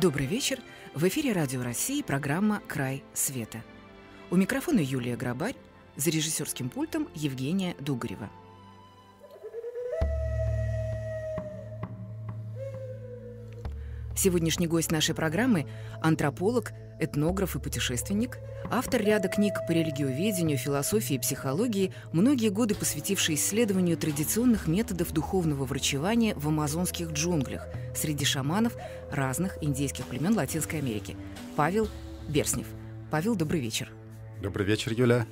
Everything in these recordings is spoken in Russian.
Добрый вечер. В эфире Радио России программа «Край света». У микрофона Юлия Грабарь, за режиссерским пультом Евгения Дугарева. Сегодняшний гость нашей программы – антрополог – этнограф и путешественник, автор ряда книг по религиоведению, философии и психологии, многие годы посвятивший исследованию традиционных методов духовного врачевания в амазонских джунглях среди шаманов разных индейских племен Латинской Америки. Павел Берснев. Павел, добрый вечер. Добрый вечер, Юля.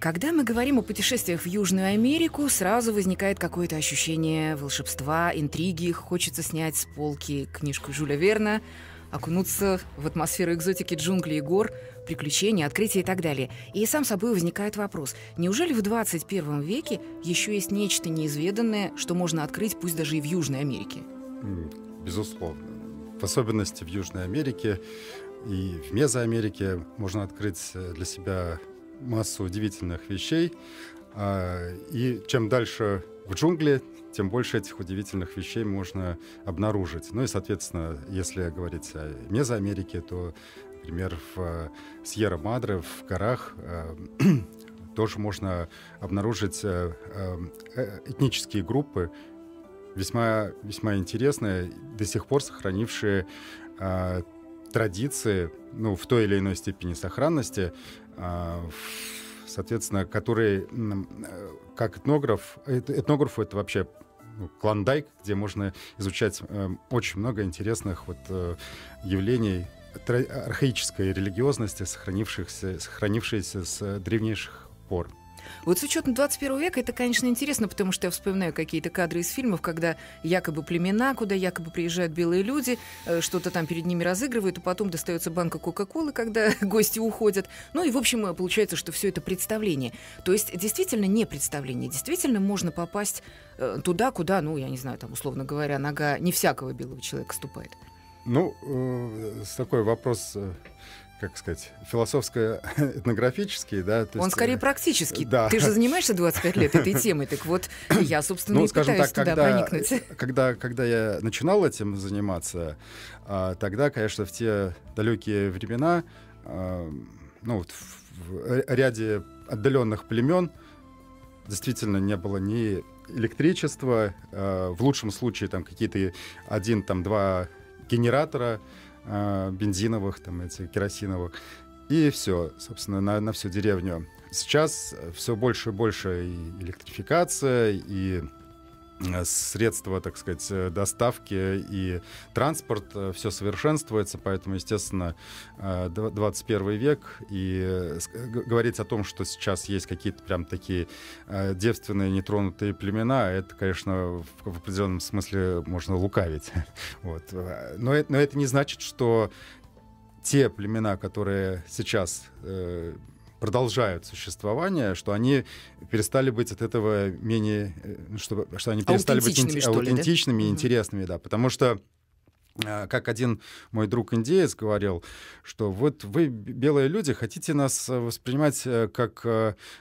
Когда мы говорим о путешествиях в Южную Америку, сразу возникает какое-то ощущение волшебства, интриги, хочется снять с полки книжку Жюля Верна окунуться в атмосферу экзотики джунглей и гор, приключения, открытия и так далее. И сам собой возникает вопрос, неужели в 21 веке еще есть нечто неизведанное, что можно открыть, пусть даже и в Южной Америке? Безусловно. В особенности в Южной Америке и в Мезоамерике можно открыть э, для себя массу удивительных вещей. А, и чем дальше в джунгли, тем больше этих удивительных вещей можно обнаружить. Ну и, соответственно, если говорить о Мезоамерике, то, например, в э, Сьерра-Мадре, в горах, э, тоже можно обнаружить э, этнические группы, весьма, весьма интересные, до сих пор сохранившие традиции, ну, в той или иной степени сохранности, соответственно, которые как этнограф, этнографу это вообще ну, клондайк, где можно изучать э, очень много интересных вот, э, явлений архаической религиозности, сохранившихся, сохранившейся с древнейших пор. Вот с учетом 21 века это, конечно, интересно, потому что я вспоминаю какие-то кадры из фильмов, когда якобы племена, куда якобы приезжают белые люди, э, что-то там перед ними разыгрывают, а потом достается банка Кока-Колы, когда гости уходят. Ну и, в общем, э, получается, что все это представление. То есть действительно не представление. Действительно можно попасть э, туда, куда, ну, я не знаю, там, условно говоря, нога не всякого белого человека ступает. Ну, э, такой вопрос как сказать, философско-этнографический, да. То Он есть, скорее э, практический. Да. Ты же занимаешься 25 лет этой темой, так вот я, собственно, ну, и пытаюсь так, туда когда, проникнуть. Когда, когда я начинал этим заниматься, а, тогда, конечно, в те далекие времена, а, ну, вот в ряде отдаленных племен действительно не было ни электричества, а, в лучшем случае там какие-то один, там два генератора, а, бензиновых, там, этих керосиновых. И все, собственно, на, на всю деревню. Сейчас все больше и больше и электрификация, и Э, средства, так сказать, э, доставки и транспорт, э, все совершенствуется, поэтому, естественно, 21 век, и говорить о том, что сейчас есть какие-то прям такие девственные нетронутые племена, это, конечно, в определенном смысле можно лукавить. Вот. Но, но это не значит, что те племена, которые сейчас продолжают существование, что они перестали быть от этого менее, э, что, что они а перестали быть что ли, аутентичными да? интересными, да, потому что Э, как один мой друг индеец говорил, что вот вы, белые люди, хотите нас э, воспринимать э, как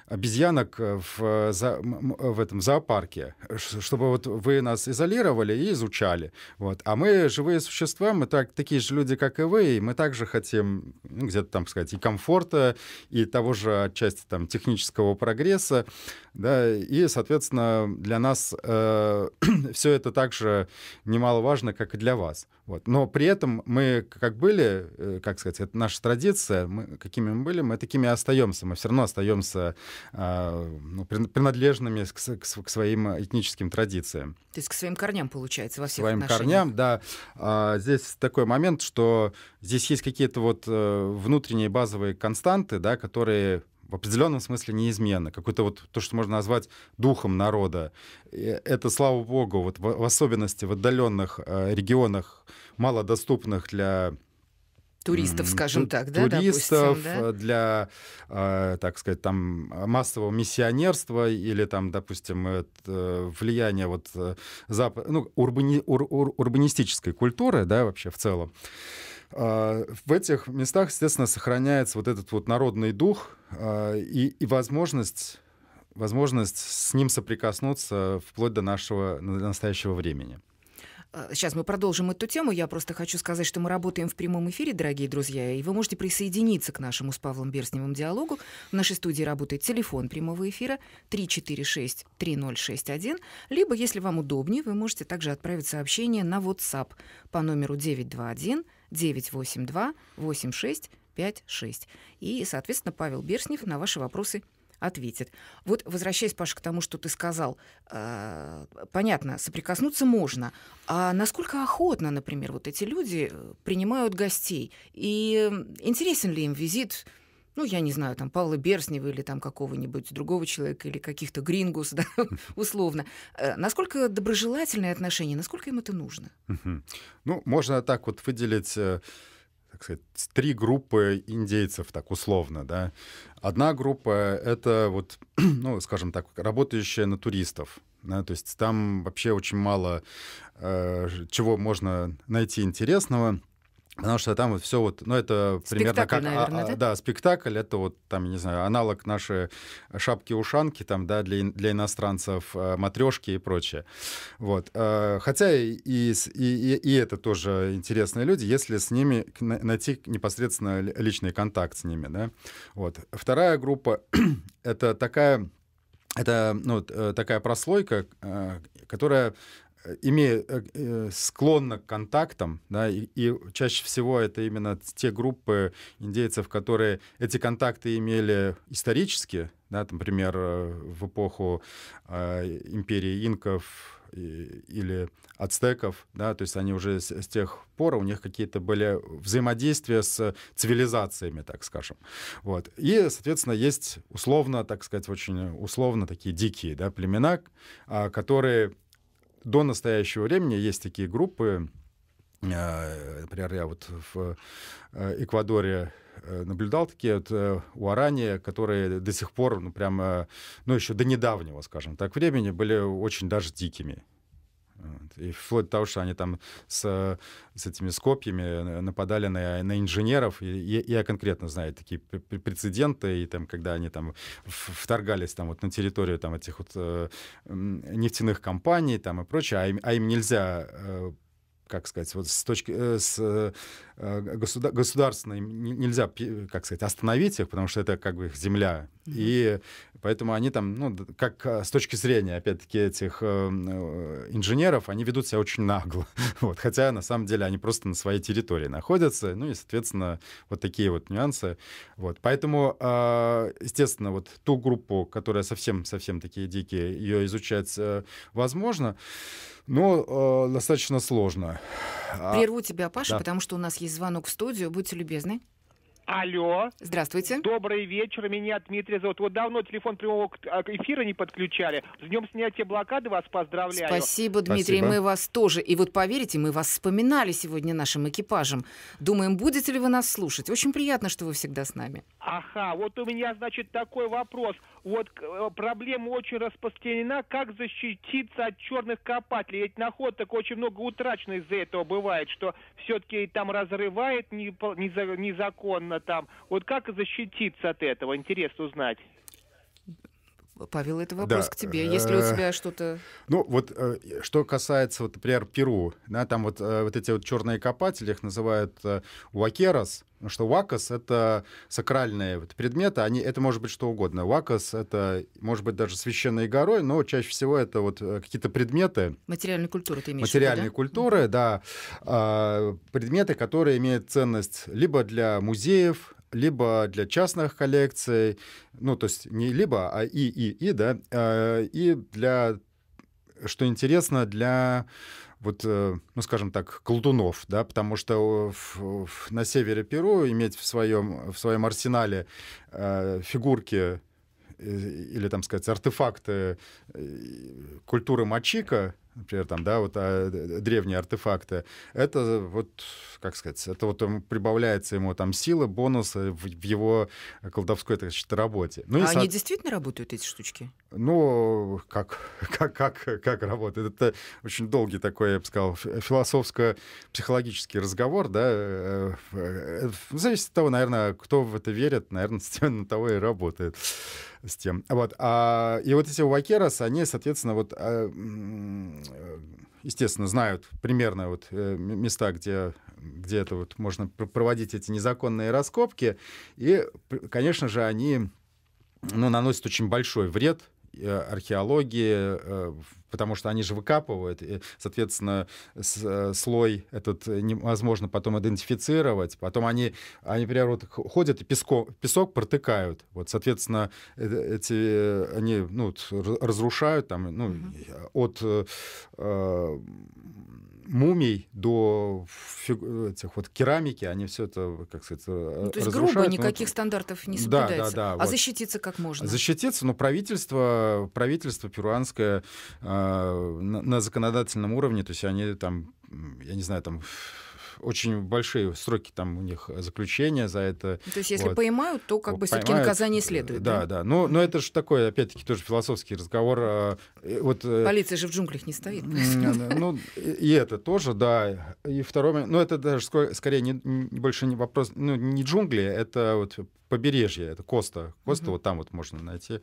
обезьянок в, за, в этом зоопарке, чтобы вот вы нас изолировали и изучали. Вот. А мы живые существа, мы так, такие же люди, как и вы, и мы также хотим ну, где-то там, сказать, и комфорта, и того же отчасти там технического прогресса, да, и, соответственно, для нас э, все это также немаловажно, как и для вас. Вот. Но при этом мы как были, э, как сказать, это наша традиция, мы, какими мы были, мы такими остаемся, мы все равно остаемся э, а, ну, принадлежными к, к, к своим этническим традициям. То есть к своим корням, получается, во всех Своим отношениях. корням, да. А, здесь такой момент, что здесь есть какие-то вот э, внутренние базовые константы, да, которые в определенном смысле неизменно, какое то вот то, что можно назвать духом народа. Это, слава богу, вот в, в особенности в отдаленных э, регионах, малодоступных для туристов, скажем так, да, туристов допустим, да? для, э, так сказать, там массового миссионерства или там, допустим, э, влияние вот э, зап... ну, урбани... Ур... урбанистической культуры, да, вообще в целом. Э, а, в этих местах, естественно, сохраняется вот этот вот народный дух а, и, и возможность возможность с ним соприкоснуться вплоть до нашего до настоящего времени. Сейчас а, мы продолжим эту тему. Я просто хочу сказать, что мы работаем в прямом эфире, дорогие друзья, и вы можете присоединиться к нашему с Павлом Берсневым диалогу. В нашей студии работает телефон прямого эфира 346-3061. Либо, если вам удобнее, вы можете также отправить сообщение на WhatsApp по номеру 921 982 8656. И, соответственно, Павел Берснев на ваши вопросы ответит. Вот возвращаясь, Паша, к тому, что ты сказал, э, понятно, соприкоснуться можно. А насколько охотно, например, вот эти люди э, принимают гостей? И интересен ли им визит ну, я не знаю, там, Павла Берснева или там какого-нибудь другого человека, или каких-то грингус, да, условно. Э, насколько доброжелательные отношения, насколько им это нужно? Ну, можно так вот выделить э, так сказать, три группы индейцев, так условно, да. Одна группа — это вот, ну, скажем так, работающая на туристов, да, то есть там вообще очень мало э, чего можно найти интересного — Потому что там вот все вот, ну это примерно как, а, наверное, а, да? да, спектакль, это вот там, не знаю, аналог нашей шапки-ушанки там, да, для, для иностранцев, э, матрешки и прочее. Вот. Э, хотя и, и, и, и это тоже интересные люди, если с ними найти непосредственно личный контакт с ними, да. Вот. Вторая группа — это такая это ну, э, такая прослойка, которая имея, э, э, склонна к контактам, да, и, и чаще всего это именно те группы индейцев, которые эти контакты имели исторически, да, там, например, э, в эпоху э, империи инков и, или ацтеков, да, то есть они уже с, с тех пор, у них какие-то были взаимодействия с цивилизациями, так скажем. Вот. И, соответственно, есть условно, так сказать, очень условно такие дикие да, племена, а, которые до настоящего времени есть такие группы, э, например, я вот в э, Эквадоре э, наблюдал такие вот уарани, которые до сих пор, ну, прямо, ну, еще до недавнего, скажем так, времени были очень даже дикими. И вплоть до того, что они там с, с этими скопьями э, нападали на, на инженеров. И, и, я конкретно знаю такие прецеденты, и там, когда они там вторгались там, вот, на территорию там, этих вот э, нефтяных компаний там, и прочее, а им, а им нельзя э, как сказать, вот с точки э, с э, а, государ, государственной нельзя, как сказать, остановить их, потому что это как бы их земля. И поэтому они там, ну, как а, с точки зрения, опять-таки, этих э, инженеров, они ведут себя очень нагло. вот, хотя на самом деле они просто на своей территории находятся. Ну и, соответственно, вот такие вот нюансы. Вот, поэтому, а, естественно, вот ту группу, которая совсем-совсем такие дикие, ее изучать Возможно но э, достаточно сложно. А Прерву тебя, Паша, да. потому что у нас есть звонок в студию. Будьте любезны. Алло. Здравствуйте. Добрый вечер, меня Дмитрий зовут. Вот давно телефон прямого а, эфира не подключали. С днем снятия блокады вас поздравляю. Спасибо, Дмитрий, Спасибо. мы вас тоже. И вот поверите, мы вас вспоминали сегодня нашим экипажем. Думаем, будете ли вы нас слушать. Очень приятно, что вы всегда с нами. Ага, вот у меня, значит, такой вопрос. Вот э, проблема очень распространена, как защититься от черных копателей. Ведь находок очень много утрачено из-за этого бывает, что все-таки там разрывает незаконно там. Вот как защититься от этого, интересно узнать. Павел, это вопрос да. к тебе. Есть ли у э, тебя что-то... Ну, вот э, что касается, вот, например, Перу, да, там вот, э, вот эти вот черные копатели, их называют уакерос, потому что вакас — это сакральные вот предметы, они, это может быть что угодно. Вакас — это, может быть, даже священный горой, но чаще всего это вот какие-то предметы... Материальные культуры ты имеешь Материальной да? культуры, да. А, предметы, которые имеют ценность либо для музеев, либо для частных коллекций, ну, то есть не либо, а и, и, и, да, а, и для, что интересно, для вот, э, ну, скажем так, колдунов, да, потому что в, в, на севере Перу иметь в своем, в своем арсенале э, фигурки э, или, там сказать, артефакты э, культуры мачика, например, там, да, вот а, древние артефакты, это э, вот, как сказать, это вот ему прибавляется ему там сила, бонус в, в его колдовской, так сказать, работе. Ну, а со... они действительно работают, эти штучки? Ну, как, как, как, как работает? Это очень долгий такой, я бы сказал, философско-психологический разговор, да, э, э, в зависимости от того, наверное, кто в это верит, наверное, на того и работает с тем. Вот. А, и вот эти вакерос, они, соответственно, вот, а, э, естественно, знают примерно вот э, места, где, где это вот можно проводить эти незаконные раскопки. И, конечно же, они ну, наносят очень большой вред Э, археологии, э, потому что они же выкапывают, и, соответственно, э, слой этот невозможно потом идентифицировать. Потом они, они например, вот ходят и песко, песок протыкают. Вот, соответственно, эти, они ну, разрушают там, ну, угу. от мумий до этих вот керамики, они все это, как сказать, э, ну, То есть грубо ну, никаких но... стандартов не соблюдается. Да, да, да, а вот. защититься как можно? Защититься, но правительство, правительство перуанское э, на, на законодательном уровне, то есть они там, я не знаю, там очень большие сроки там у них э, заключения за это. То есть если вот. поймают, то как бы все-таки наказание э, следует. Да, да. да. Ну, но это же такой, опять-таки, тоже философский разговор. А, вот, э, Полиция же в джунглях не стоит. Ну, и это тоже, да. И второе, но это даже скорее не, больше не вопрос, ну, не джунгли, это вот побережье, это Коста. Коста угу. вот там вот можно найти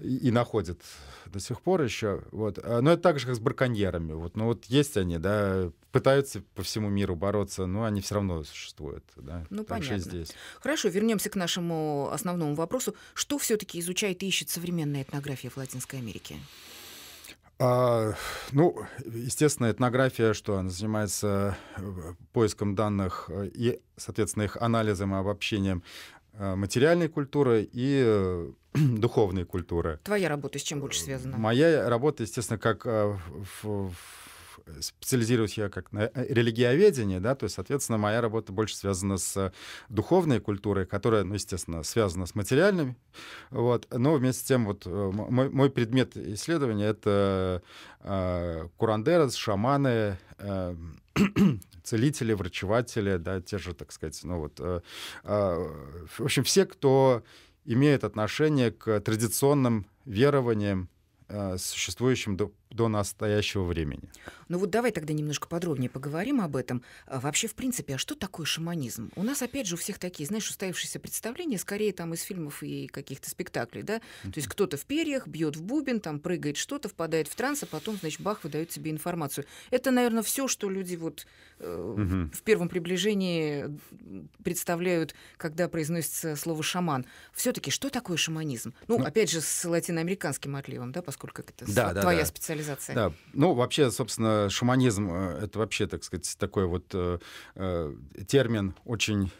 и, и находят до сих пор еще. Вот. А, но это так же, как с браконьерами. Вот. Но ну, вот есть они, да, пытаются по всему миру бороться, но они все равно существуют. Да? Ну, так понятно. здесь. Хорошо, вернемся к нашему основному вопросу. Что все-таки изучает и ищет современная этнография в Латинской Америке? А, ну, естественно, этнография, что она занимается э, поиском данных э, и, соответственно, их анализом и обобщением э, материальной культуры и духовной культуры. Твоя работа с чем больше связана? Моя работа, естественно, как в, в специализируюсь я как на э, религиоведении, да, то есть, соответственно, моя работа больше связана с э, духовной культурой, которая, ну, естественно, связана с материальными, вот, но вместе с тем вот э, мой, мой предмет исследования — это э, курандерос, шаманы, э, целители, врачеватели, да, те же, так сказать, ну вот, э, э, в общем, все, кто имеет отношение к традиционным верованиям, существующим до настоящего времени. Ну вот давай тогда немножко подробнее поговорим об этом. А вообще, в принципе, а что такое шаманизм? У нас, опять же, у всех такие, знаешь, устоявшиеся представления, скорее там из фильмов и каких-то спектаклей, да? То есть кто-то в перьях, бьет в бубен, там прыгает что-то, впадает в транс, а потом, значит, бах, выдает тебе информацию. Это, наверное, все, что люди вот угу. в первом приближении представляют, когда произносится слово «шаман». Все-таки что такое шаманизм? Ну, ну опять же, с латиноамериканским отливом, да, поскольку это да, твоя да, да. специализация цивилизации. Да, ну вообще, собственно, шаманизм э, — это вообще, так сказать, такой вот э, э термин очень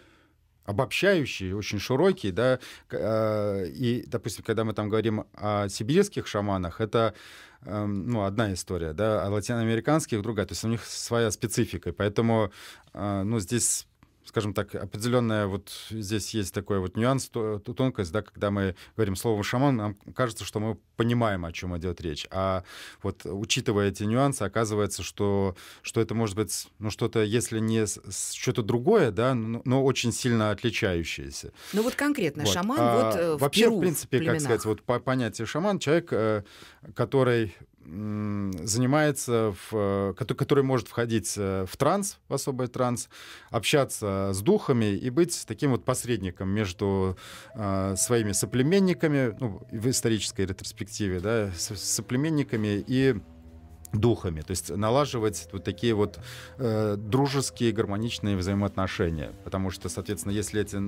обобщающий, очень широкий, да, э, и, допустим, когда мы там говорим о сибирских шаманах, это эм, ну, одна история, да, а латиноамериканских другая, то есть у них своя специфика, поэтому, ну, здесь скажем так, определенная вот здесь есть такой вот нюанс, тонкость, да, когда мы говорим слово шаман, нам кажется, что мы понимаем, о чем идет речь. А вот учитывая эти нюансы, оказывается, что, что это может быть, ну, что-то, если не что-то другое, да, но, очень сильно отличающееся. Ну вот конкретно вот. шаман а, вот э, в Вообще, Перу, в принципе, в как сказать, вот по понятию шаман, человек, э, который занимается, в, э, который может входить э, в транс, в особый транс, общаться с духами и быть таким вот посредником между э, своими соплеменниками, ну, в исторической ретроспективе, да, с, соплеменниками и духами, то есть налаживать вот такие вот э, дружеские гармоничные взаимоотношения, потому что, соответственно, если эти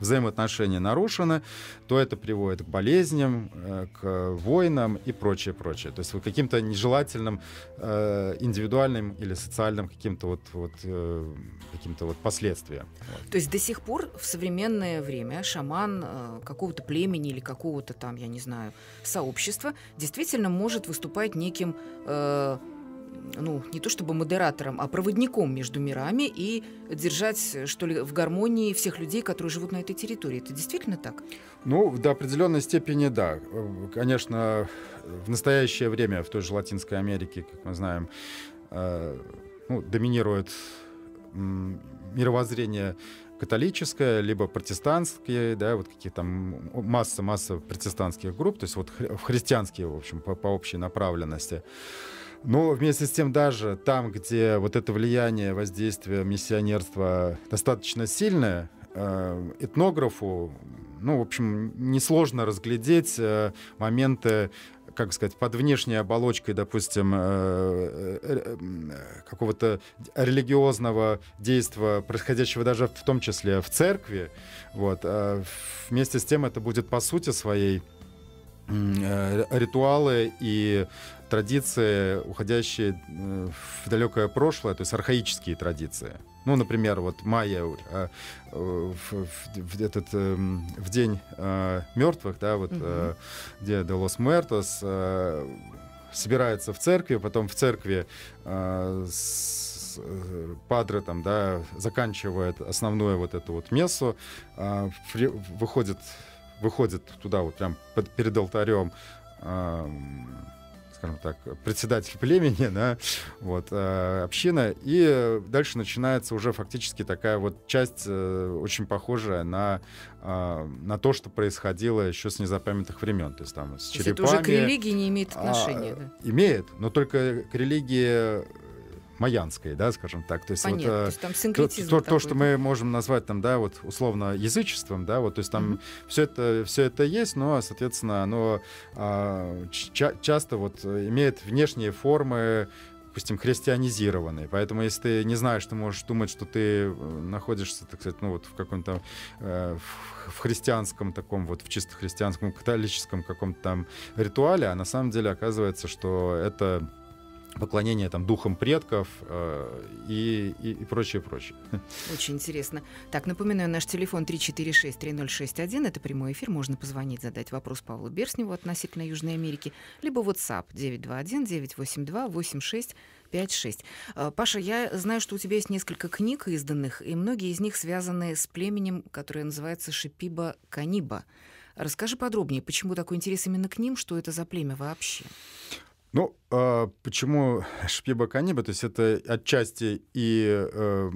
взаимоотношения нарушены, то это приводит к болезням, э, к войнам и прочее, прочее. То есть вот каким-то нежелательным э, индивидуальным или социальным каким-то вот, вот, э, каким-то вот последствиям. То есть до сих пор в современное время шаман какого-то племени или какого-то там, я не знаю, сообщества действительно может выступать неким ну, не то чтобы модератором, а проводником между мирами и держать, что ли, в гармонии всех людей, которые живут на этой территории. Это действительно так? Ну, до определенной степени да. Конечно, в настоящее время в той же Латинской Америке, как мы знаем, э, ну, доминирует мировоззрение католическое, либо протестантские, да, вот какие там масса-масса протестантских групп, то есть вот хри- христианские, в общем, по, по общей направленности. Но ну, вместе с тем даже там, где вот это влияние, воздействие миссионерства достаточно сильное, э, этнографу, ну, в общем, несложно разглядеть э, моменты как сказать, под внешней оболочкой, допустим, э, какого-то религиозного действия, происходящего даже в том числе в церкви, вот, вместе с тем это будет по сути своей ритуалы и традиции, уходящие э, в далекое прошлое, то есть архаические традиции. Ну, например, вот майя э, э, в, в, этот, э, в день э, мертвых, да, вот э, Dia de э, собираются в церкви, а потом в церкви э, с, э, падре там, да, заканчивает основную вот эту вот мессу, э, при, выходит, выходит туда вот прям под, перед алтарем э, эм, скажем так, председатель племени, да, вот, э, община. И дальше начинается уже фактически такая вот часть, э, очень похожая на, э, на то, что происходило еще с незапамятных времен. То есть там с черепами. То есть это уже к религии не имеет а, отношения, а, да? Имеет, но только к религии майянской, да, скажем так. То есть, Понятно, вот, то, э, есть там то, то, что мы можем назвать там, да, вот условно язычеством, да, вот, то есть там mm-hmm. все это все это есть, но, соответственно, оно а, ча- часто вот имеет внешние формы допустим, христианизированные. Поэтому, если ты не знаешь, ты можешь думать, что ты э, находишься, так сказать, ну вот в каком-то э, в христианском таком вот, в чисто христианском, католическом каком-то там ритуале, а на самом деле оказывается, что это поклонение там духам предков э, и, и, и прочее, прочее. Очень интересно. Так, напоминаю, наш телефон 346-3061, это прямой эфир, можно позвонить, задать вопрос Павлу Берсневу относительно Южной Америки, либо WhatsApp 921-982-8656. Э, Паша, я знаю, что у тебя есть несколько книг изданных, и многие из них связаны с племенем, которое называется Шипиба-Каниба. Расскажи подробнее, почему такой интерес именно к ним, что это за племя вообще? Ну, а, э, почему Шпиба Каниба? То есть это отчасти и, э,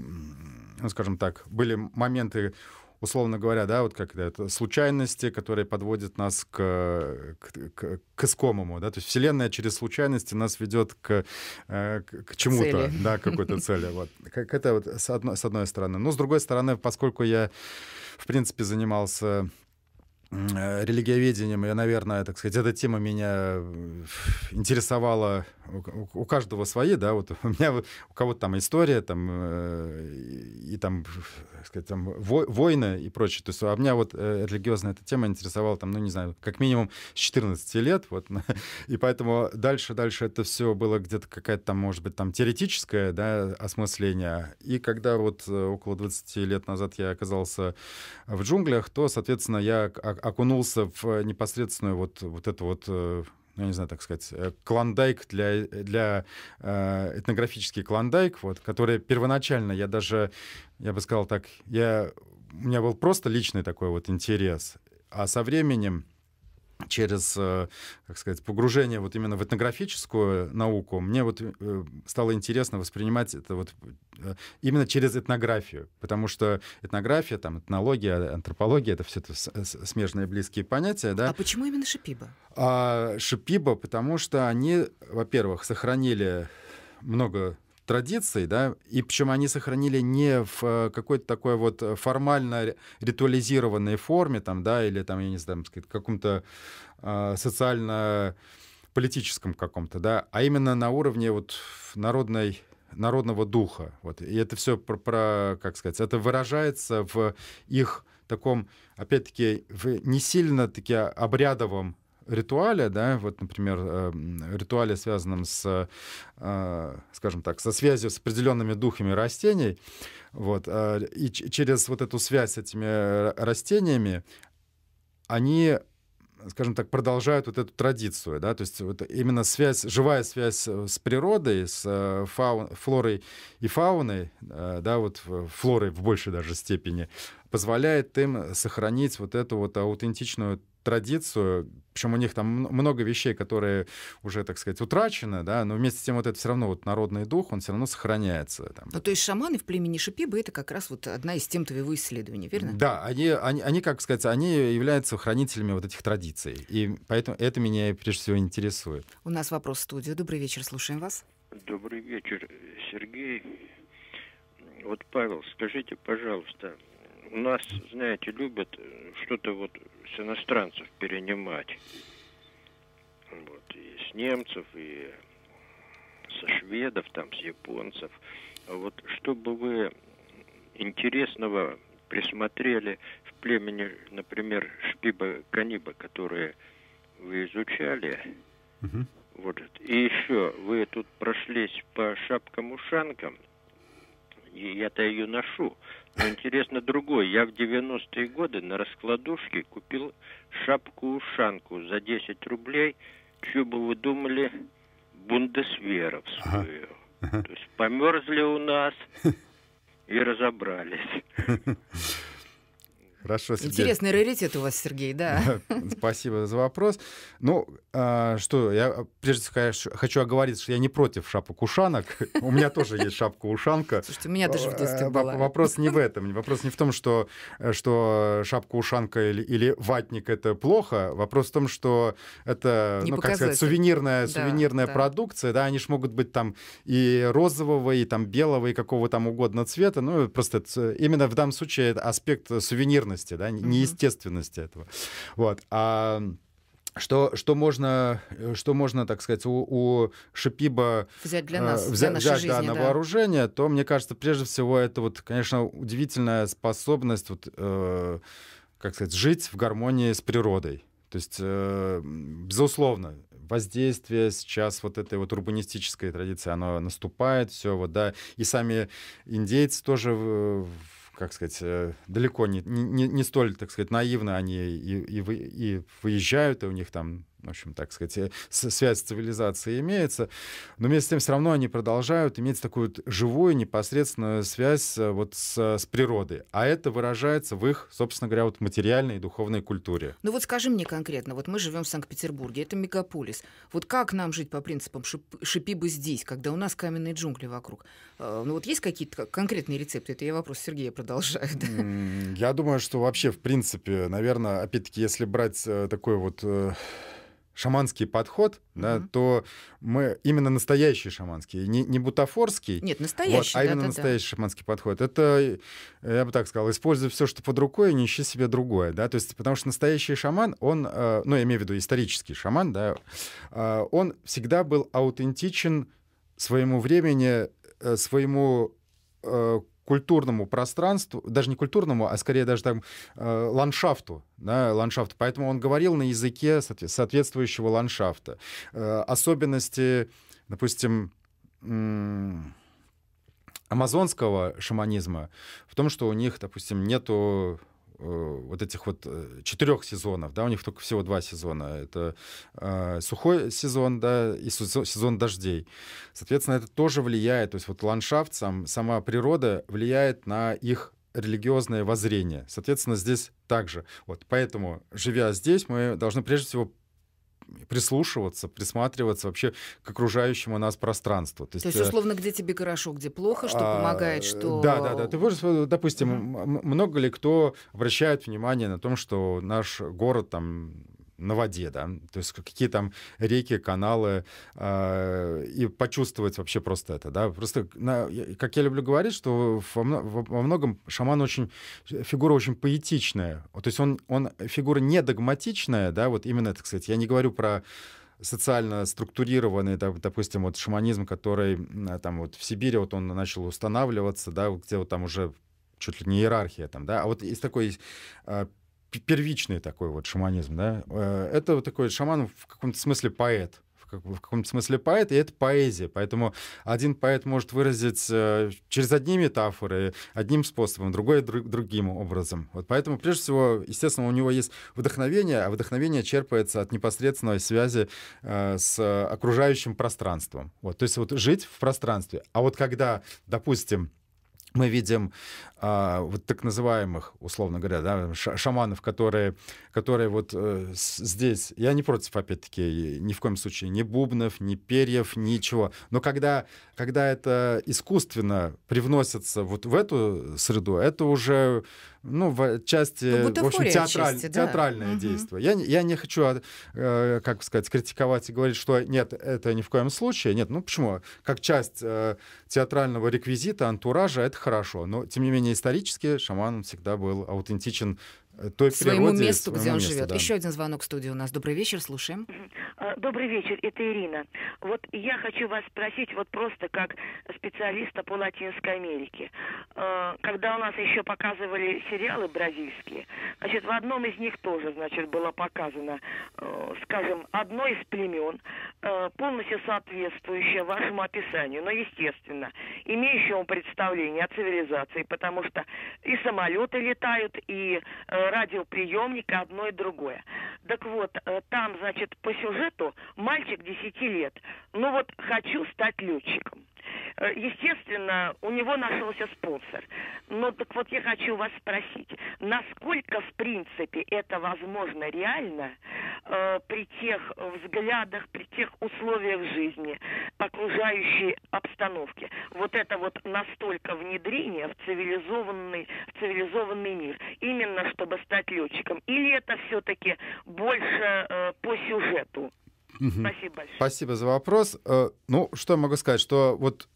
ну, скажем так, были моменты, условно говоря, да, вот как это, случайности, которые подводят нас к, к, к, к искомому, да, то есть Вселенная через случайности нас ведет к, э, к, к чему-то, да, к какой-то цели, вот. Как это вот с одной, с одной стороны. Но с другой стороны, поскольку я, в принципе, занимался Э, религиоведением, я, наверное, так сказать, эта тема меня э, интересовала. У каждого свои, да, вот у меня у кого-то там история, там э, и, там, так сказать, там войны и прочее. То есть а меня вот религиозная эта тема интересовала там, ну не знаю, как минимум с 14 лет, вот. И поэтому дальше, дальше это все было где-то какая-то там, может быть, там теоретическое, да, осмысление. И когда вот около 20 лет назад я оказался в джунглях, то, соответственно, я а, окунулся в э, непосредственную вот, вот эту вот э, ну, я не знаю, так сказать, э, клондайк для, для э, этнографический клондайк, вот, который первоначально я даже, я бы сказал так, я, у меня был просто личный такой вот интерес, а со временем через, э, как сказать, погружение вот именно в этнографическую науку, мне вот э, стало интересно воспринимать это вот э, именно через этнографию, потому что этнография, там, этнология, антропология — это все это смежные близкие понятия, да. А почему именно Шипиба? А, Шипиба, потому что они, во-первых, сохранили много традиций, да, и причем они сохранили не в э, какой-то такой вот э, формально ритуализированной форме, там, да, или там, я не знаю, каком-то э, социально политическом каком-то, да, а именно на уровне вот народной народного духа. Вот. И это все про, про, как сказать, это выражается в их таком, опять-таки, в не сильно таки обрядовом ритуале, да, вот, например, э, ритуале, связанном с, э, скажем так, со связью с определенными духами растений, вот, э, и через вот эту связь с этими растениями они скажем так, продолжают вот эту традицию, да, то есть вот именно связь, живая связь с природой, с фаун, флорой и фауной, да, вот флорой в большей даже степени, позволяет им сохранить вот эту вот аутентичную традицию, причем у них там много вещей, которые уже, так сказать, утрачены, да, но вместе с тем вот это все равно вот народный дух, он все равно сохраняется. Там. Ну, то есть шаманы в племени Шипибы — это как раз вот одна из тем твоего исследования, верно? Да, они, они, они, как сказать, они являются хранителями вот этих традиций, и поэтому это меня прежде всего интересует. У нас вопрос в студию. Добрый вечер, слушаем вас. Добрый вечер, Сергей. Вот, Павел, скажите, пожалуйста, у нас, знаете, любят что-то вот с иностранцев перенимать. Вот, и с немцев, и со шведов, там, с японцев. А вот чтобы вы интересного присмотрели в племени, например, шпиба-каниба, которые вы изучали, угу. Вот. И еще вы тут прошлись по шапкам-ушанкам – и я-то ее ношу. Но интересно другое. Я в 90-е годы на раскладушке купил шапку-ушанку за 10 рублей, что бы вы думали, бундесверовскую. Ага. То есть померзли у нас и разобрались. Хорошо, Сергей. Интересный раритет у вас, Сергей, да. Спасибо за вопрос. Ну, а, что, я прежде всего хочу оговориться, что я не против шапок-ушанок. У меня тоже есть шапка-ушанка. Слушайте, у меня а, даже в детстве была. Вопрос не в этом. Вопрос не в том, что, что шапка-ушанка или, или ватник — это плохо. Вопрос в том, что это, не ну, как сказать, сувенирная, сувенирная да. продукция. Да, они же могут быть там и розового, и там белого, и какого там угодно цвета. Ну, просто это, именно в данном случае аспект сувенирный неверности, да, неестественности этого. Вот. А что, что, можно, э, что можно, так сказать, у, у Шипиба взять для э, нас, взя, для взять жизни, да, на да. вооружение, то, мне кажется, прежде всего, это вот, конечно, удивительная способность, вот, э, как сказать, жить в гармонии с природой. То есть, э, безусловно, воздействие сейчас вот этой вот урбанистической традиции, оно наступает, все вот, да, и сами индейцы тоже в, как сказать, э, далеко не, не, не столь, так сказать, наивно они и, и, вы, и выезжают, и у них там в общем, так сказать, э, связь с цивилизацией имеется, но вместе с тем все равно они продолжают иметь такую вот живую, непосредственную связь э, вот с, с природой. А это выражается в их, собственно говоря, вот материальной и духовной культуре. Ну вот скажи мне конкретно, вот мы живем в Санкт-Петербурге, это мегаполис. Вот как нам жить по принципам шип, «шипи бы здесь», когда у нас каменные джунгли вокруг? Э, ну вот есть какие-то конкретные рецепты? Это я вопрос Сергея продолжаю. Да? Я думаю, что вообще, в принципе, наверное, опять-таки, если брать такой вот шаманский подход, угу. да, то мы именно настоящий шаманский, не, не бутафорский, Нет, настоящий, вот, а да, именно да, настоящий да. шаманский подход. Это, э, я бы так сказал, используй все, что под рукой, и не ищи себе другое. Да? То есть, потому что настоящий шаман, он, э, ну, я имею в виду исторический шаман, да, э, он всегда был аутентичен своему времени, своему культурному пространству, даже не культурному, а скорее даже там э, ландшафту, да, ландшафту. Поэтому он говорил на языке соответствующего ландшафта. Э, особенности, допустим, амазонского шаманизма в том, что у них, допустим, нету Э, вот этих вот э, четырех сезонов, да, у них только всего два сезона. Это э, сухой сезон, да, и сезон дождей. Соответственно, это тоже влияет, то есть вот ландшафт, сам, сама природа влияет на их религиозное воззрение. Соответственно, здесь также. Вот, поэтому, живя здесь, мы должны прежде всего прислушиваться, присматриваться вообще к окружающему нас пространству. То, То есть, э, условно, где тебе хорошо, где плохо, что а, помогает, что... Да, да, да. Ты можешь, э, допустим, mm-hmm. много ли кто обращает внимание на том, что наш город там на воде, да, то есть какие там реки, каналы, э, и почувствовать вообще просто это, да, просто, на, как я люблю говорить, что во, во многом шаман очень, э, фигура очень поэтичная, то есть он, он э, фигура не догматичная, да, вот именно, это, кстати, я не говорю про социально структурированный, допустим, вот шаманизм, который а, там вот в Сибири вот он начал устанавливаться, да, где вот там уже чуть ли не иерархия там, да, а вот из такой а, первичный такой вот шаманизм, да. Э, это вот такой шаман в каком-то смысле поэт, в каком-то смысле поэт, и это поэзия. Поэтому один поэт может выразить э, через одни метафоры, одним способом, другой друг, другим образом. Вот поэтому, прежде всего, естественно, у него есть вдохновение, а вдохновение черпается от непосредственной связи э, с окружающим пространством. Вот, то есть вот жить в пространстве. А вот когда, допустим, мы видим а, вот так называемых, условно говоря, да, шаманов, которые, которые вот э, здесь, я не против, опять-таки, ни в коем случае, ни бубнов, ни перьев, ничего, но когда, когда это искусственно привносится вот в эту среду, это уже ну, в части, в общем, театраль, части, да? театральное угу. действие. Я, я не хочу, а, э, как сказать, критиковать и говорить, что нет, это ни в коем случае. Нет, ну почему? Как часть э, театрального реквизита, антуража, это хорошо. Но, тем не менее, исторически шаман всегда был аутентичен Э, той своему природе, месту, своему где он месту, живет. Да. Еще один звонок в студии у нас. Добрый вечер, слушаем. А, добрый вечер, это Ирина. Вот я хочу вас спросить, вот просто как специалиста по Латинской Америке. А, когда у нас еще показывали сериалы бразильские, значит, в одном из них тоже, значит, было показано, э, скажем, одно из племен, э, полностью соответствующее вашему описанию, но, естественно, имеющему представление о цивилизации, потому что и самолеты летают, и радиоприемника одно и другое. Так вот, э, там, значит, по сюжету мальчик 10 лет. Ну вот, хочу стать летчиком. Э, естественно, у него нашелся спонсор. Но так вот я хочу вас спросить, насколько, в принципе, это возможно реально э, при тех взглядах, при тех условиях жизни, окружающей обстановке? Вот это вот настолько внедрение в цивилизованный, в цивилизованный мир, именно чтобы стать летчиком? Или это все-таки больше э, по сюжету? Спасибо большое. Спасибо за вопрос. Э, ну, что я могу сказать, что вот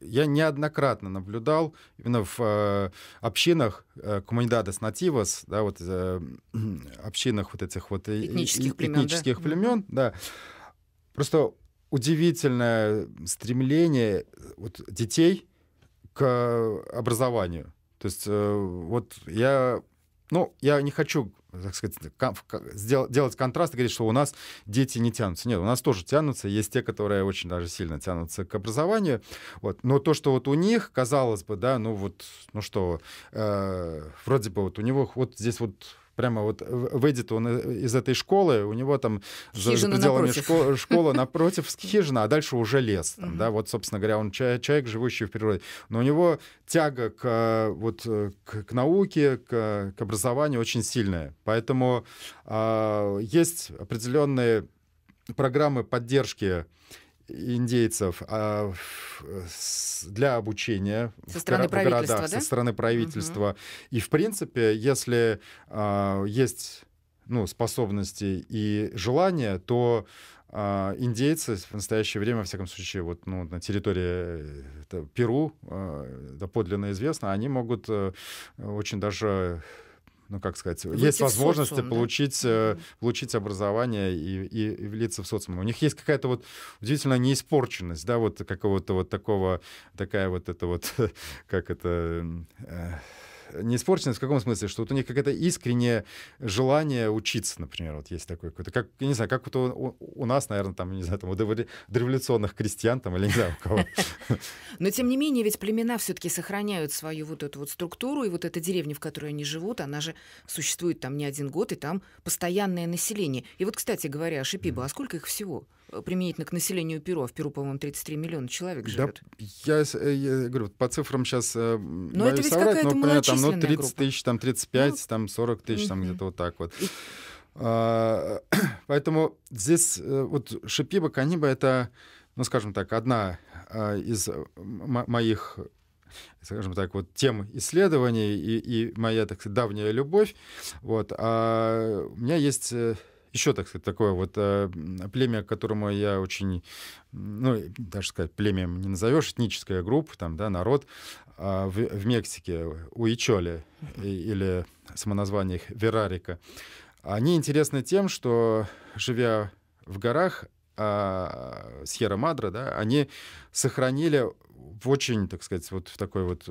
я неоднократно наблюдал именно в э, общинах э, Нативос, да, вот э, общинах вот этих вот этнических, э, племен, да? племен, да, просто удивительное стремление э, вот, детей к образованию. То есть вот я ну, я не хочу так сказать, делать контраст и говорить, что у нас дети не тянутся. Нет, у нас тоже тянутся. Есть те, которые очень даже сильно тянутся к образованию. Вот. Но то, что вот у них, казалось бы, да, ну вот, ну что, э, вроде бы вот у него вот здесь вот прямо вот выйдет он из этой школы, у него там хижина за пределами напротив. Школы, школа напротив хижина, а дальше уже лес. Там, uh-huh. да, вот, собственно говоря, он человек, живущий в природе. Но у него тяга к, вот, к, к науке, к, к образованию очень сильная. Поэтому э, есть определенные программы поддержки индейцев а э, для обучения со стороны в городах, да? со стороны правительства. Угу. И, в принципе, если а, есть ну, способности и желание, то а, индейцы в настоящее время, во всяком случае, вот, ну, на территории э, это, Перу, а, доподлинно известно, они могут а, очень даже ну как сказать, Выйти есть возможности социум, получить, да? Э, получить образование и, и, и влиться в социум. У них есть какая-то вот удивительная неиспорченность, да, вот какого-то вот такого, такая вот это вот, как это... Э, не испорченность в каком смысле? Что вот у них какое-то искреннее желание учиться, например, вот есть такое какое-то, как, не знаю, как вот у, у нас, наверное, там, не знаю, там, у дореволюционных крестьян там, или не знаю, у кого. Но, тем не менее, ведь племена все таки сохраняют свою вот эту вот структуру, и вот эта деревня, в которой они живут, она же существует там не один год, и там постоянное население. И вот, кстати говоря, Шипиба, а сколько их всего? применительно к населению Перу, а в Перу, по-моему, 33 миллиона человек живет. Да, я, э, я говорю, по цифрам сейчас э, но боюсь это ведь соврать, но, например, там, ну, 30 тысяч, там 35, ну, там 40 тысяч, угу. там где-то вот так вот. А, поэтому здесь э, вот Шипиба, Каниба — это, ну, скажем так, одна а, из моих скажем так, вот тем исследований и, и моя, так сказать, давняя любовь. Вот. А у меня есть еще, так сказать, такое вот э, племя, которому я очень, ну, даже сказать, племя не назовешь, этническая группа, там, да, народ, а, в, в Мексике, э, Ичоли или самоназвание их Верарика. Они интересны тем, что, живя в горах, а, Сьерра Мадра, да, они сохранили в очень, так сказать, вот в такой вот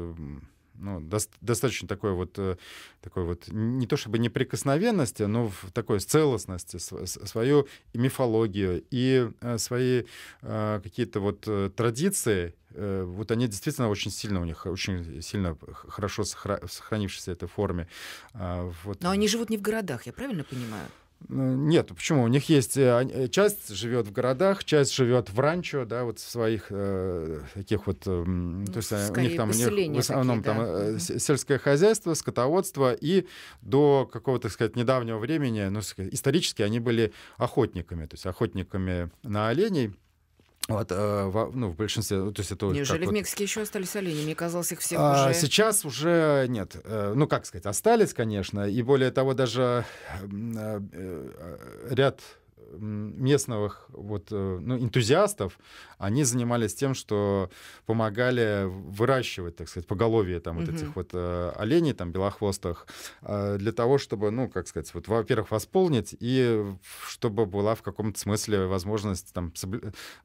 ну, до, достаточно такой вот, э, такой вот, не то чтобы неприкосновенности, но в такой целостности, свою и мифологию, и э, свои э, какие-то вот традиции, вот они действительно очень сильно у них, очень сильно хорошо сохранившиеся в этой форме. А, вот. Но они живут не в городах, я правильно понимаю? Нет, почему? У них есть э, э, часть живет в городах, часть живет в ранчо, да, вот в своих э, таких вот, э, ну, то есть Скорее, э, у них там у них в основном такие, да. там да. сельское хозяйство, скотоводство и до какого-то, так сказать, недавнего времени, ну, исторически они были охотниками, то есть охотниками на оленей. Вот, э, в, ну, в большинстве, то есть это Неужели в Мексике вот... еще остались олени? Мне казалось, их всех а, уже... Сейчас уже нет. Э, ну, как сказать, остались, конечно. И более того, даже э, ряд местных вот, э, ну, энтузиастов, они занимались тем, что помогали выращивать, так сказать, поголовье там, вот угу. этих вот э, оленей, там, белохвостых, э, для того, чтобы, ну, как сказать, вот, во-первых, восполнить, и чтобы была в каком-то смысле возможность там,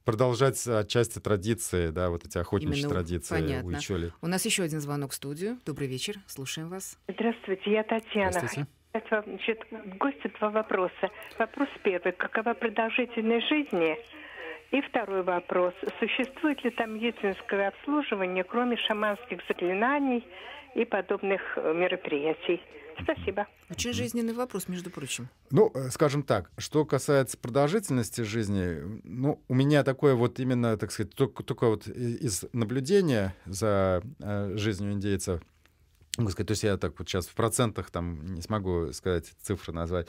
продолжать отчасти традиции, да, вот эти охотничьи Именно, традиции понятно. у Ичоли. У нас еще один звонок в студию. Добрый вечер, слушаем вас. Здравствуйте, я Татьяна. Здравствуйте задать вам, значит, гостю два вопроса. Вопрос первый. Какова продолжительность жизни? И второй вопрос. Существует ли там медицинское обслуживание, кроме шаманских заклинаний и подобных э, мероприятий? Спасибо. Очень жизненный вопрос, между прочим. Ну, э, скажем так, что касается продолжительности жизни, ну, у меня такое вот именно, так сказать, только, только вот из наблюдения за э, жизнью индейцев – сказать, то есть я так вот сейчас в процентах там не смогу сказать цифры назвать.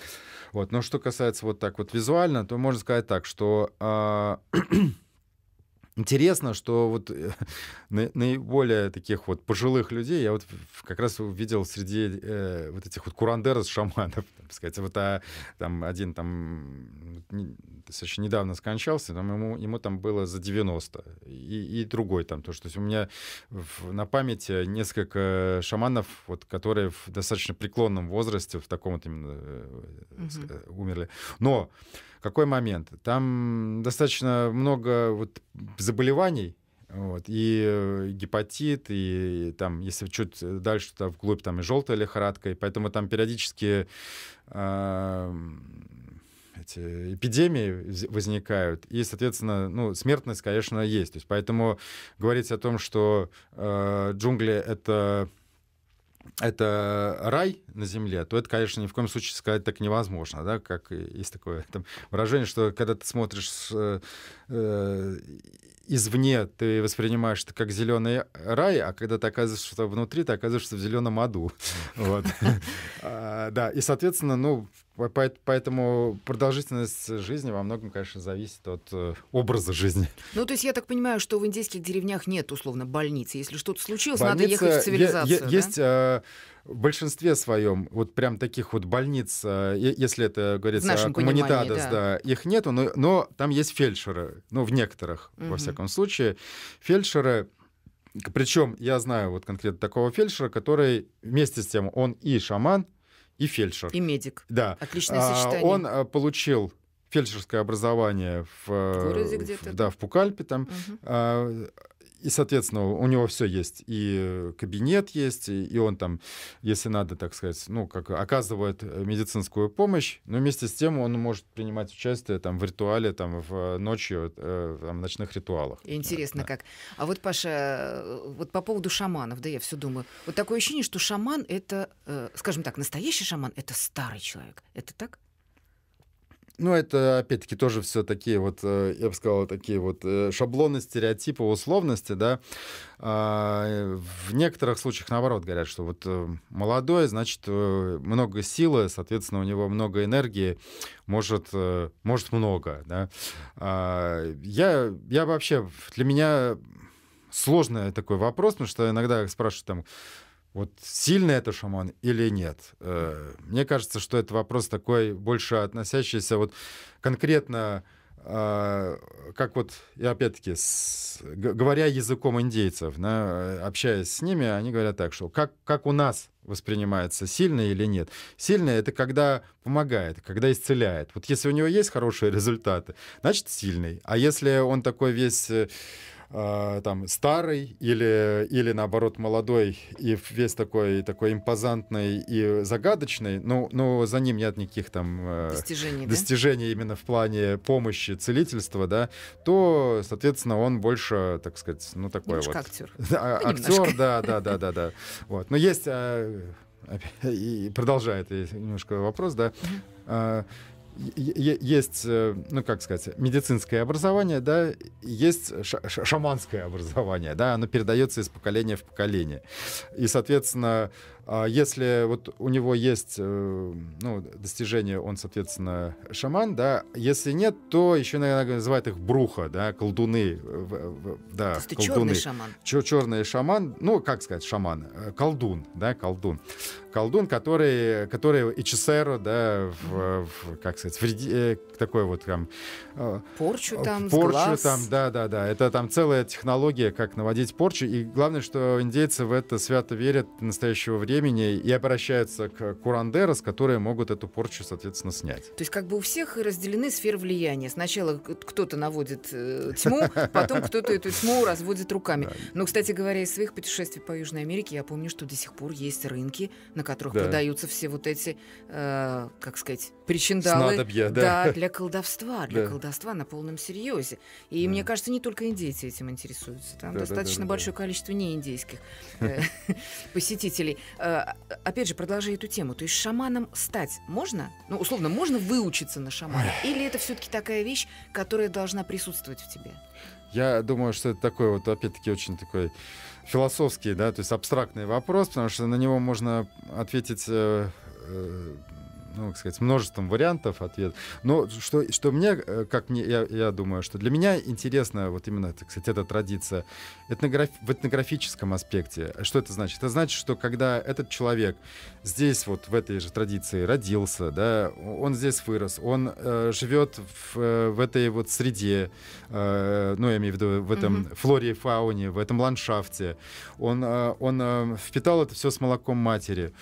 Вот. Но что касается вот так вот визуально, то можно сказать так, что э, Интересно, что вот э, наиболее таких вот пожилых людей я вот как раз увидел среди э, вот этих вот курандеров шаманов, так сказать. Вот а, там один там достаточно недавно скончался, там ему, ему там было за 90, и, и другой там тоже. То есть у меня в, на памяти несколько шаманов, вот, которые в достаточно преклонном возрасте, в таком вот именно э, э, э умерли. Но какой момент? Там достаточно много вот заболеваний, вот, и гепатит, и, и там, если чуть дальше туда вглубь, там и желтая лихорадка, и поэтому там периодически э, эти эпидемии возникают, и, соответственно, ну, смертность, конечно, есть. То есть поэтому говорить о том, что э, джунгли — это это рай на земле, то это, конечно, ни в коем случае сказать так невозможно, да, как есть такое там, выражение, что когда ты смотришь э, э, извне, ты воспринимаешь это как зеленый рай, а когда ты оказываешься что внутри, ты оказываешься в зеленом аду. Вот. А, да, и, соответственно, ну, Поэтому продолжительность жизни во многом, конечно, зависит от э, образа жизни. Ну, то есть я так понимаю, что в индейских деревнях нет, условно, больницы. Если что-то случилось, Больница, надо ехать в цивилизацию. Е- е- да? Есть э, в большинстве своем вот прям таких вот больниц, э, если это говорится, коммунитадос, да. да, их нету, но, но там есть фельдшеры, ну, в некоторых, угу. во всяком случае. Фельдшеры причем я знаю вот конкретно такого фельдшера, который вместе с тем он и шаман, и фельдшер. И медик. Да. Отличное а, сочетание. Он э, получил фельдшерское образование в, э, в городе где Да, в Пукальпе там. Угу и, соответственно, у него все есть. И э, кабинет есть, и он там, если надо, так сказать, ну, как оказывает э, медицинскую помощь, но вместе с тем он может принимать участие там в ритуале, там, в э, ночью, там, в ночных ритуалах. Интересно да. как. А вот, Паша, вот по поводу шаманов, да, я все думаю. Вот такое ощущение, что шаман — это, скажем так, настоящий шаман — это старый человек. Это так? Ну, это, опять-таки, тоже все такие вот, э, я бы сказал, такие вот э, шаблоны, стереотипы, условности, да. А, в некоторых случаях, наоборот, говорят, что вот э, молодой, значит, много силы, соответственно, у него много энергии, может, может много, да. А, я, я вообще, для меня сложный такой вопрос, потому что иногда спрашивают там, вот сильно это шаман или нет? Э, мне кажется, что это вопрос такой больше относящийся вот конкретно а, как вот, я опять-таки, с, говоря языком индейцев, да, э, общаясь с ними, они говорят так, что как, как у нас воспринимается, сильно или нет. Сильно — это когда помогает, когда исцеляет. Вот если у него есть хорошие результаты, значит, сильный. А если он такой весь э, Э, там старый или или наоборот молодой и весь такой такой импозантный и загадочный, но ну, ну за ним нет никаких там э, достижений, достижений да? именно в плане помощи, целительства, да, то соответственно он больше, так сказать, ну такой немножко вот актер, да, ну, актер, да, да, да, да, да, вот, но есть э, и продолжает э, немножко вопрос, да есть, э, ну как сказать, медицинское образование, да, есть шаманское образование, да, оно передается из поколения в поколение. И, соответственно, а если вот у него есть э, ну, достижение, он, соответственно, шаман, да. Если нет, то еще, иногда называют их бруха, да, колдуны. Э, да, То есть колдуны. черный шаман. черный шаман, ну, как сказать, шаман, э, колдун, да, колдун. Колдун, который, который ИЧСР, да, в, в, как сказать, вреди, такой вот там... Порчу там, Порчу глаз. там, да, да, да. Это там целая технология, как наводить порчу. И главное, что индейцы в это свято верят настоящего времени времени и обращаются к курандерос, которые могут эту порчу, соответственно, снять. То есть как бы у всех разделены сферы влияния. Сначала кто-то наводит э, тьму, потом кто-то эту тьму разводит руками. Но, кстати говоря, из своих путешествий по Южной Америке я помню, что до сих пор есть рынки, на которых продаются все вот эти, э, как сказать, причиндалы. Снадобья, да. Да, для колдовства, для колдовства на полном серьезе. И мне кажется, не только индейцы этим интересуются. Там достаточно большое количество неиндейских э, посетителей. Э, опять же, продолжая эту тему, то есть шаманом стать можно? Ну, условно, можно выучиться на шамана? Или это все-таки такая вещь, которая должна присутствовать в тебе? Я думаю, что это такой вот, опять-таки, очень такой философский, да, то есть абстрактный вопрос, потому что на него можно ответить э, э, ну, как сказать, множеством вариантов ответ. Но что, что мне, э, как мне, я, я думаю, что для меня интересно вот именно, так сказать, эта традиция этнограф, в этнографическом аспекте. Что это значит? Это значит, что когда этот человек здесь вот в этой же традиции родился, да, он здесь вырос, он э, живет в, э, в этой вот среде, э, ну, я имею в виду в этом mm-hmm. флоре и фауне, в этом ландшафте, он, э, он э, впитал это все с молоком матери.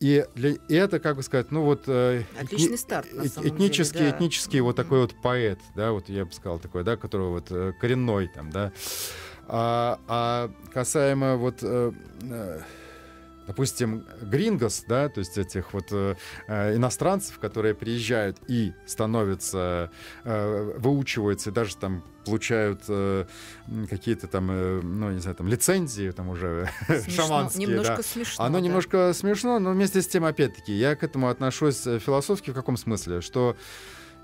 И, для, и это, как бы сказать, ну вот... Э, Отличный этни, старт, на самом этнический, деле, да. этнический вот такой вот поэт, да, вот я бы сказал такой, да, который вот э, коренной там, да. А, а касаемо вот э, допустим, грингос, да, то есть этих вот э, э, иностранцев, которые приезжают и становятся, э, выучиваются, и даже там получают э, какие-то там, э, ну, не знаю, там лицензии там уже смешно. шаманские. Немножко да. смешно. Оно да. немножко смешно, но вместе с тем, опять-таки, я к этому отношусь э, философски в каком смысле, что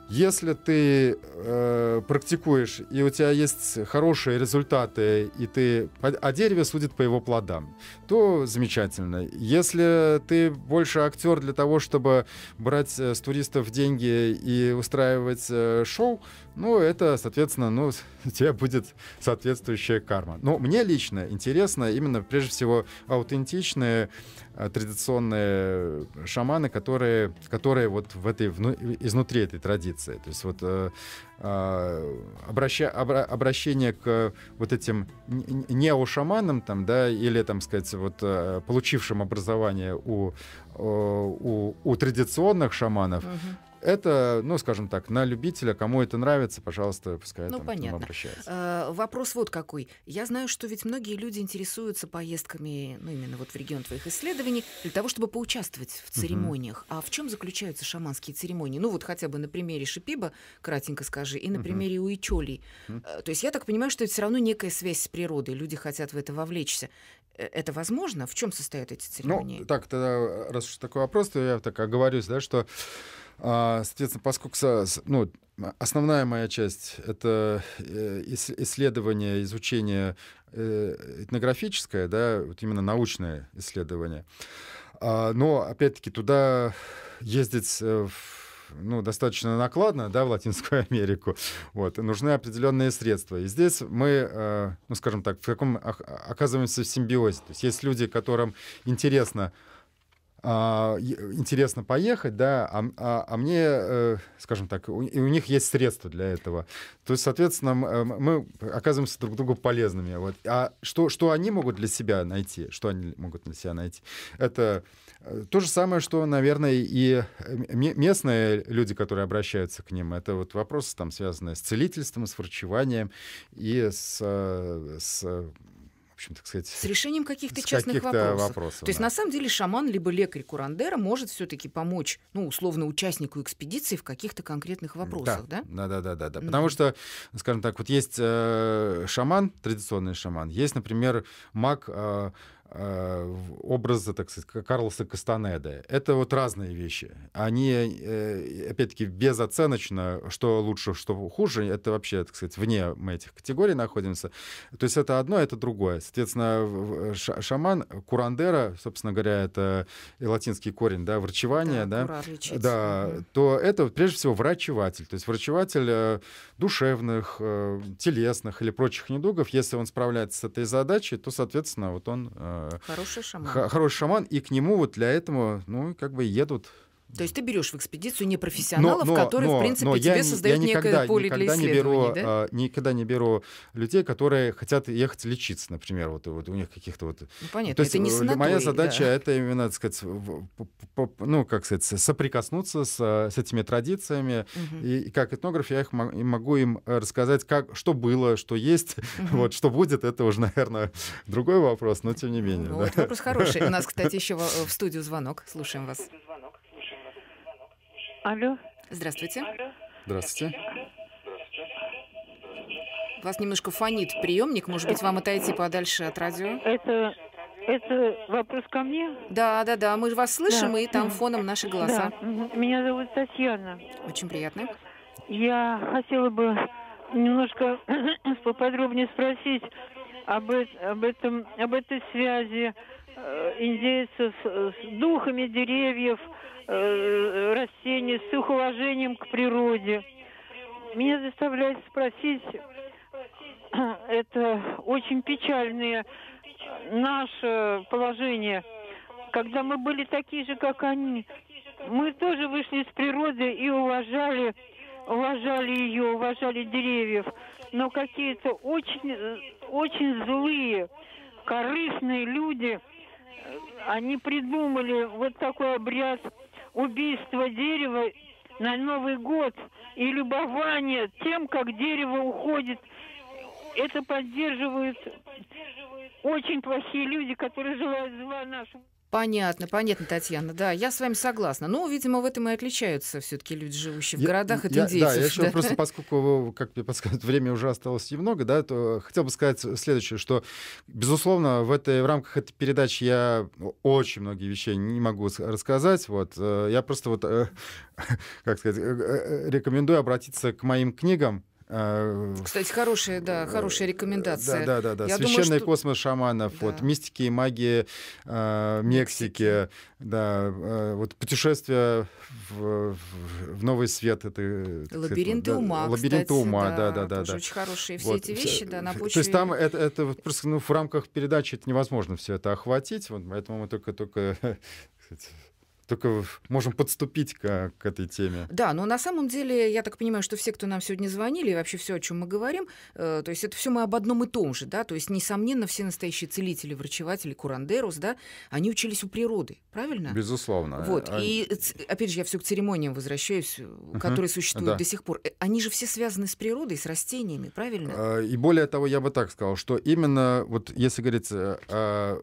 если ты э, практикуешь, и у тебя есть хорошие результаты, и ты о дереве судит по его плодам, то замечательно. Если ты больше актер для того, чтобы брать э, с туристов деньги и устраивать э, шоу, ну, это, соответственно, ну, тебе будет соответствующая карма. Но ну, мне лично интересно именно, прежде всего, аутентичные э, традиционные шаманы, которые, которые вот в этой, изнутри этой традиции. То есть вот э, э, обраща, обра, обращение к вот этим неошаманам, там, да, или, там, сказать, вот получившим образование у, у, у традиционных шаманов, угу это, ну, скажем так, на любителя, кому это нравится, пожалуйста, пускай ну, там, понятно. обращается. Э, вопрос вот какой. Я знаю, что ведь многие люди интересуются поездками, ну, именно вот в регион твоих исследований, для того, чтобы поучаствовать в церемониях. Угу. А в чем заключаются шаманские церемонии? Ну, вот хотя бы на примере Шипиба, кратенько скажи, и на угу. примере Уичолей. Угу. А, то есть я так понимаю, что это все равно некая связь с природой, люди хотят в это вовлечься. Э, это возможно? В чем состоят эти ну, церемонии? Ну, так, тогда, э, раз уж такой вопрос, то я так оговорюсь, да, что а, соответственно, поскольку ну, основная моя часть — это э, исследование, изучение э, этнографическое, да, вот именно научное исследование. А, но, опять-таки, туда ездить э, ну, достаточно накладно, да, в Латинскую Америку. Вот, нужны определенные средства. И здесь мы, ну, скажем так, в каком оказываемся в симбиозе. То есть есть люди, которым интересно а, интересно поехать, да, а, а, а мне, э, скажем так, у, и у них есть средства для этого. То есть, соответственно, э, мы оказываемся друг другу полезными. Вот. А что, что они могут для себя найти? Что они могут для себя найти? Это э, то же самое, что, наверное, и э, местные люди, которые обращаются к ним. Это вот вопросы, там, связанные с целительством, с врачеванием и с, с общем, так сказать... С решением каких-то частных каких -то вопросов. вопросов. То да. есть, на самом деле, шаман либо лекарь Курандера может все-таки помочь, ну, условно, участнику экспедиции в каких-то конкретных вопросах, да? Да, да, да, да. да. Потому что, скажем так, вот есть э, шаман, традиционный шаман, есть, например, маг... Э, Э, образа, так сказать, Карлоса Кастанеда. Это вот разные вещи. Они, э, опять-таки, безоценочно, что лучше, что хуже, это вообще, так сказать, вне мы этих категорий находимся. То есть это одно, это другое. Соответственно, шаман, курандера, собственно говоря, это латинский корень, да, врачевание, да, да, да угу. то это прежде всего врачеватель, то есть врачеватель э, душевных, телесных или прочих недугов. Если он справляется с этой задачей, то, соответственно, вот он Э, хороший шаман. Х- хороший шаман, и к нему вот для этого, ну, как бы едут то есть ты берешь в экспедицию не профессионалов, но, но, которые, но, в принципе, но тебе создают никогда, некое поле никогда для исследований, не беру, да? а, Никогда не беру людей, которые хотят ехать лечиться, например, вот, вот у них каких-то вот... Ну, понятно, То есть, это не э, санаторий, Моя задача да. — это именно, так сказать, ну, как сказать, соприкоснуться с, с этими традициями, угу. и, и как этнограф я их могу им рассказать, как, что было, что есть, угу. вот, что будет, это уже, наверное, другой вопрос, но тем не ну, менее. Ну, да. вот вопрос хороший. У нас, кстати, еще в студию звонок, слушаем вас. Звонок. Алло. Здравствуйте. Здравствуйте. Вас немножко фонит приемник. Может быть, вам отойти подальше от радио? Это, это вопрос ко мне? Да, да, да. Мы же вас слышим, да. и там фоном наши голоса. Да. Меня зовут Татьяна. Очень приятно. Я хотела бы немножко поподробнее спросить об, э, об, этом, об этой связи Э, индейцев э, с духами деревьев, э, растений, с их уважением к природе. Меня заставляет спросить, это очень печальное наше положение, когда мы были такие же, как они. Мы тоже вышли из природы и уважали, уважали ее, уважали деревьев, но какие-то очень, очень злые, корыстные люди – они придумали вот такой обряд убийства дерева на Новый год и любование тем, как дерево уходит. Это поддерживают очень плохие люди, которые желают зла нашему. Понятно, понятно, Татьяна. Да, я с вами согласна. Ну, видимо, в этом и отличаются все-таки люди, живущие я, в городах от я, индейцев. Да, я еще просто, поскольку, как мне подсказывают, время уже осталось немного, да, то хотел бы сказать следующее, что, безусловно, в, этой, в рамках этой передачи я очень многие вещей не могу рассказать. Вот. Э, я просто вот, э, как сказать, э, рекомендую обратиться к моим книгам, Э, кстати, хорошая, да, э, хорошая рекомендация. Да, да, да, да. Священный думаю, что... космос шаманов, да. вот мистики и магии э, Мексики, да, э, вот путешествия в, в, новый свет. Это, э, лабиринты сказать, ума, да, Лабиринты кстати, ума, да, да, да. Тоже да. очень хорошие все вот. эти вещи, да, на почве. То есть там это, это вот просто ну, в рамках передачи это невозможно все это охватить, вот, поэтому мы только, только сказать, только можем подступить к, а, к этой теме. Да, но на самом деле, я так понимаю, что все, кто нам сегодня звонили, и вообще все, о чем мы говорим, э, то есть это все мы об одном и том же, да, то есть, несомненно, все настоящие целители, врачеватели, курандерус, да, они учились у природы, правильно? Безусловно. Вот, а... и опять же, я все к церемониям возвращаюсь, э, которые существуют да. до сих пор. Э, они же все связаны с природой, с растениями, правильно? А, и более того, я бы так сказал, что именно, вот если говорить о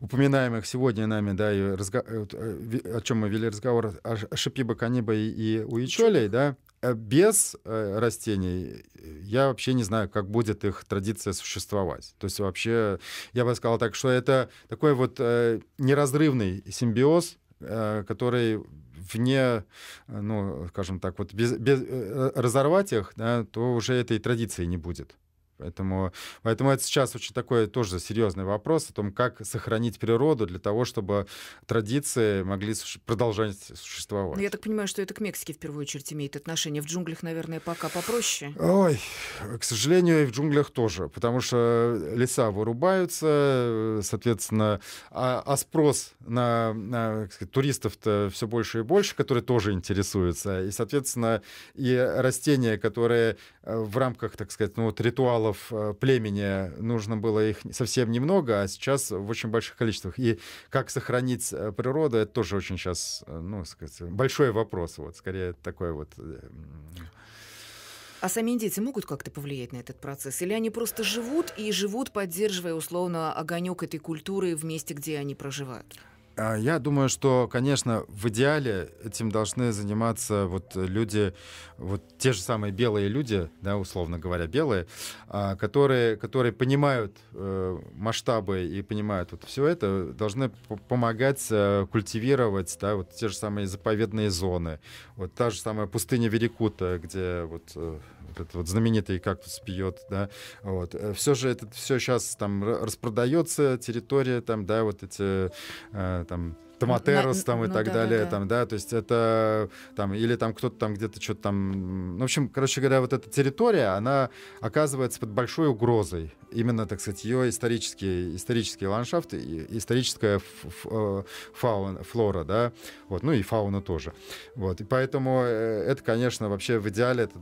упоминаемых сегодня нами, да, и разговор Э, э, о чем мы вели разговор, о шипиба, каниба и уичолей, да, э, без растений я вообще не знаю, как будет их традиция существовать. То есть вообще, я бы сказал так, что это такой вот неразрывный симбиоз, который вне, ну, скажем так, вот без, без разорвать их, да, то уже этой традиции не будет. Поэтому, поэтому это сейчас очень такой тоже серьезный вопрос о том, как сохранить природу для того, чтобы традиции могли продолжать существовать. Но я так понимаю, что это к Мексике в первую очередь имеет отношение. В джунглях, наверное, пока попроще. Ой, к сожалению, и в джунглях тоже, потому что леса вырубаются, соответственно, а, а спрос на, на сказать, туристов-то все больше и больше, которые тоже интересуются. И, соответственно, и растения, которые э, в рамках, так сказать, ну, вот ритуалов идолов э, племени нужно было их совсем немного, а сейчас в очень больших количествах. И как сохранить э, природу, это тоже очень сейчас, э, ну, сказать, большой вопрос. Вот, скорее, такой вот... А сами индейцы могут как-то повлиять на этот процесс? Или они просто живут и живут, поддерживая условно огонек этой культуры в месте, где они проживают? А я думаю, что, конечно, в идеале этим должны заниматься вот люди, вот те же самые белые люди, да, условно говоря, белые, а, которые, которые понимают э, масштабы и понимают вот все это, должны помогать э, культивировать, да, вот те же самые заповедные зоны, вот та же самая пустыня Верикута, где вот э, этот вот знаменитый кактус пьет, да, вот. Э, все же это все сейчас там распродается, территория там, да, вот эти э, там Томатерос на, там и ну, так да, далее, да. там, да, то есть это там, или там кто-то там где-то что-то там, в общем, короче говоря, вот эта территория, она оказывается под большой угрозой, именно, так сказать, ее исторические, исторические ландшафты, историческая э, фауна, флора, да, вот, ну и фауна тоже, вот, и поэтому э, это, конечно, вообще в идеале это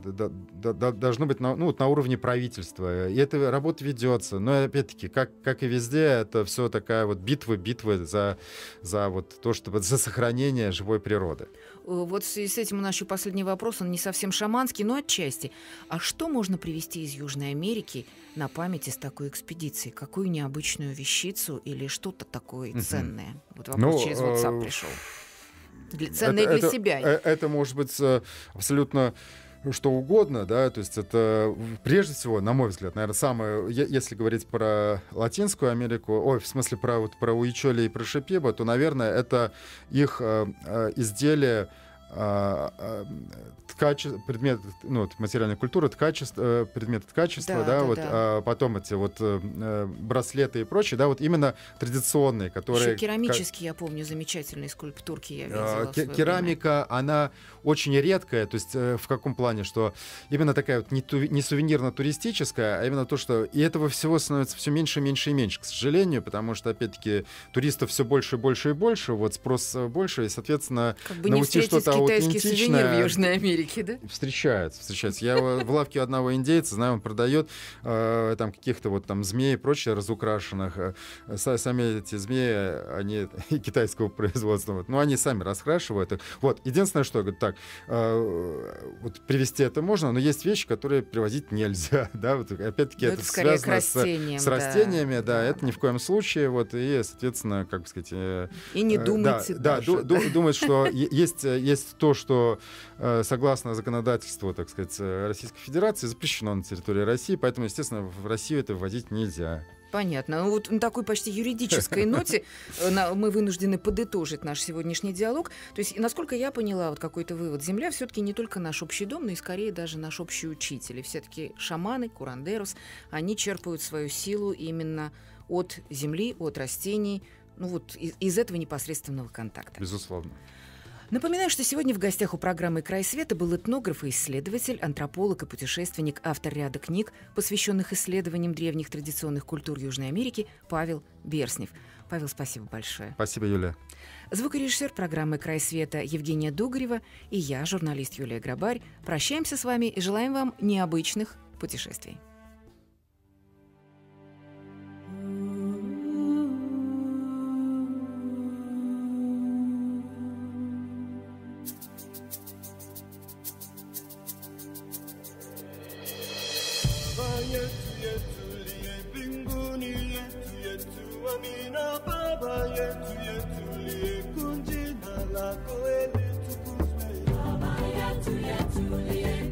должно быть, на, ну, вот на уровне правительства, и эта работа ведется, но, опять-таки, как, как и везде, это все такая вот битва, битва за, за вот то, чтобы за сохранение живой природы. Э, вот с этим у нас последний вопрос, он не совсем шаманский, но отчасти. А что можно привезти из Южной Америки на память из такой экспедиции? Какую необычную вещицу или что-то такое ценное? Угу. Вот вопрос ну, через WhatsApp э, пришел. Для, ценное для себя. Э, это может быть абсолютно ну, что угодно, да, то есть это прежде всего, на мой взгляд, наверное, самое, если говорить про Латинскую Америку, ой, в смысле про вот про Уичоли и про Шипиба, то, наверное, это их э, э, изделие э, э, предмет, ну, материальной культуры, культура, ткачество, э, предметы ткачества, да, да, да вот, да. А потом эти вот браслеты и прочее, да, вот именно традиционные, которые... Еще керамические, как... я помню, замечательные скульптурки я а, видела. К- керамика, время. она очень редкая, то есть э, в каком плане, что именно такая вот не, ту, не сувенирно-туристическая, а именно то, что и этого всего становится все меньше, меньше и меньше, к сожалению, потому что, опять-таки, туристов все больше и больше и больше, вот спрос э, больше, и, соответственно, как бы не что-то аутентичное... в Южной Америке, да? Встречается, встречается. Я э, в лавке одного индейца, знаю, он продает там каких-то вот там змей и прочее разукрашенных. Сами эти змеи, они китайского производства, вот, но они сами раскрашивают их. Вот, единственное, что, так, так. Э, вот привести это можно, но есть вещи, которые привозить нельзя. Да? Вот, опять-таки, ну, это, это связано с, э, с растениями, да. да, это ни в коем случае. Вот, и, соответственно, как бы сказать... Э, и не думать. Да, да ду- думать, что есть, есть то, что согласно законодательству, так сказать, Российской Федерации, запрещено на территории России, поэтому, естественно, в Россию это вводить нельзя. Понятно. Ну, вот на такой почти юридической ноте э, мы вынуждены подытожить наш сегодняшний диалог. То есть, насколько я поняла, вот какой-то вывод, Земля все-таки не только наш общий дом, но и скорее даже наш общий учитель. И все-таки шаманы, курандерус, они черпают свою силу именно от земли, от растений, ну вот из, из этого непосредственного контакта. Безусловно. Напоминаю, что сегодня в гостях у программы «Край света» был этнограф и исследователь, антрополог и путешественник, автор ряда книг, посвященных исследованиям древних традиционных культур Южной Америки, Павел Берснев. Павел, спасибо большое. Спасибо, Юлия. Звукорежиссер программы «Край света» Евгения Дугарева и я, журналист Юлия Грабарь, прощаемся с вами и желаем вам необычных путешествий. Amina Baba yetu yetu liyekunjina lako, eli tukuzwe. Baba yetu yetu liyekunjina